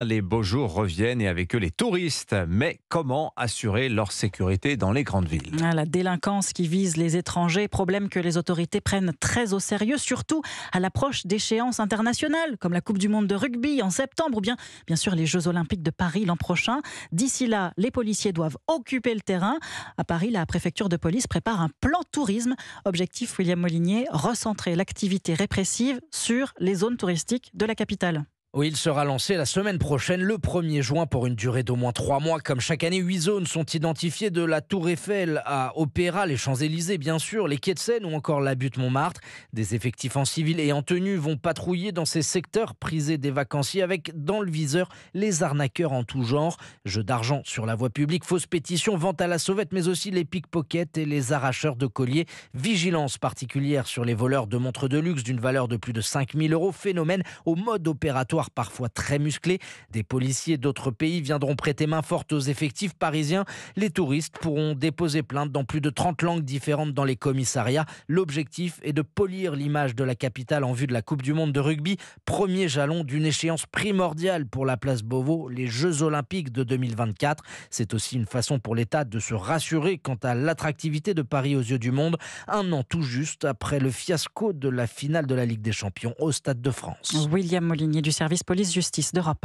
Les beaux jours reviennent et avec eux les touristes. Mais comment assurer leur sécurité dans les grandes villes ah, La délinquance qui vise les étrangers, problème que les autorités prennent très au sérieux, surtout à l'approche d'échéances internationales, comme la Coupe du Monde de rugby en septembre ou bien, bien sûr, les Jeux Olympiques de Paris l'an prochain. D'ici là, les policiers doivent occuper le terrain. À Paris, la préfecture de police prépare un plan tourisme. Objectif William Molinier recentrer l'activité répressive sur les zones touristiques de la capitale. Oui, il sera lancé la semaine prochaine, le 1er juin, pour une durée d'au moins 3 mois. Comme chaque année, 8 zones sont identifiées de la Tour Eiffel à Opéra, les Champs-Élysées, bien sûr, les Quai de Seine ou encore la butte Montmartre. Des effectifs en civil et en tenue vont patrouiller dans ces secteurs prisés des vacanciers avec dans le viseur les arnaqueurs en tout genre. Jeux d'argent sur la voie publique, fausses pétitions, vente à la sauvette, mais aussi les pickpockets et les arracheurs de colliers. Vigilance particulière sur les voleurs de montres de luxe d'une valeur de plus de 5000 euros, phénomène au mode opératoire parfois très musclés, Des policiers d'autres pays viendront prêter main forte aux effectifs parisiens. Les touristes pourront déposer plainte dans plus de 30 langues différentes dans les commissariats. L'objectif est de polir l'image de la capitale en vue de la Coupe du Monde de rugby, premier jalon d'une échéance primordiale pour la place Beauvau, les Jeux Olympiques de 2024. C'est aussi une façon pour l'État de se rassurer quant à l'attractivité de Paris aux yeux du monde, un an tout juste après le fiasco de la finale de la Ligue des Champions au Stade de France. William Molinier du service police-justice d'Europe